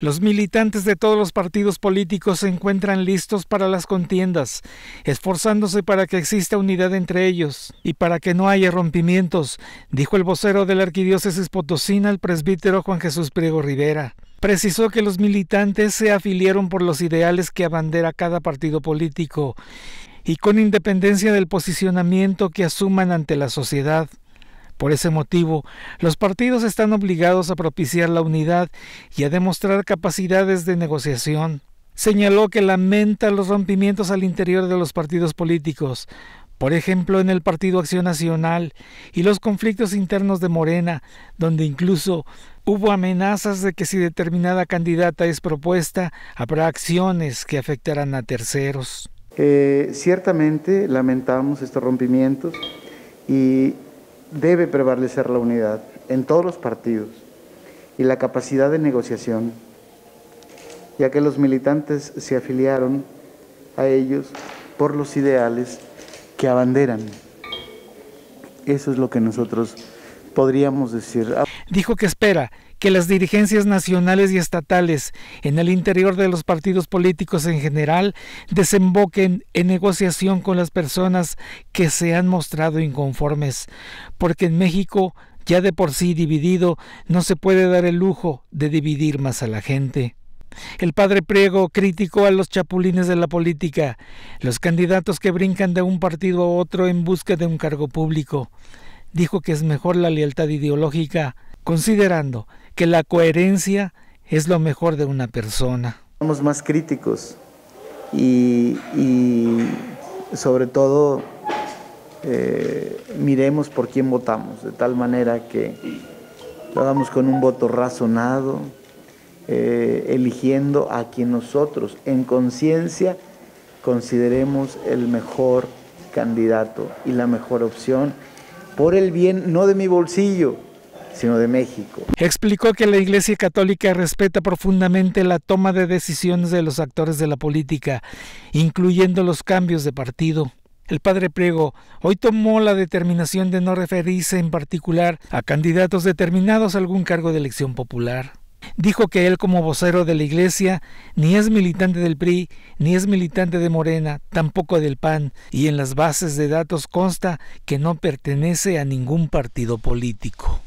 Los militantes de todos los partidos políticos se encuentran listos para las contiendas, esforzándose para que exista unidad entre ellos y para que no haya rompimientos, dijo el vocero de la arquidiócesis potosina, el presbítero Juan Jesús Priego Rivera. Precisó que los militantes se afiliaron por los ideales que abandera cada partido político y con independencia del posicionamiento que asuman ante la sociedad. Por ese motivo, los partidos están obligados a propiciar la unidad y a demostrar capacidades de negociación. Señaló que lamenta los rompimientos al interior de los partidos políticos, por ejemplo en el Partido Acción Nacional y los conflictos internos de Morena, donde incluso hubo amenazas de que si determinada candidata es propuesta, habrá acciones que afectarán a terceros. Eh, ciertamente lamentamos estos rompimientos y debe prevalecer la unidad en todos los partidos y la capacidad de negociación, ya que los militantes se afiliaron a ellos por los ideales que abanderan. Eso es lo que nosotros podríamos decir dijo que espera que las dirigencias nacionales y estatales en el interior de los partidos políticos en general desemboquen en negociación con las personas que se han mostrado inconformes, porque en México, ya de por sí dividido, no se puede dar el lujo de dividir más a la gente. El padre Priego criticó a los chapulines de la política, los candidatos que brincan de un partido a otro en busca de un cargo público. Dijo que es mejor la lealtad ideológica considerando que la coherencia es lo mejor de una persona. Somos más críticos y, sobre todo eh, miremos por quién votamos, de tal manera que lo con un voto razonado, eh, eligiendo a quien nosotros en conciencia consideremos el mejor candidato y la mejor opción por el bien no de mi bolsillo, de México. Explicó que la Iglesia Católica respeta profundamente la toma de decisiones de los actores de la política, incluyendo los cambios de partido. El padre Priego hoy tomó la determinación de no referirse en particular a candidatos determinados a algún cargo de elección popular. Dijo que él como vocero de la Iglesia ni es militante del PRI, ni es militante de Morena, tampoco del PAN, y en las bases de datos consta que no pertenece a ningún partido político.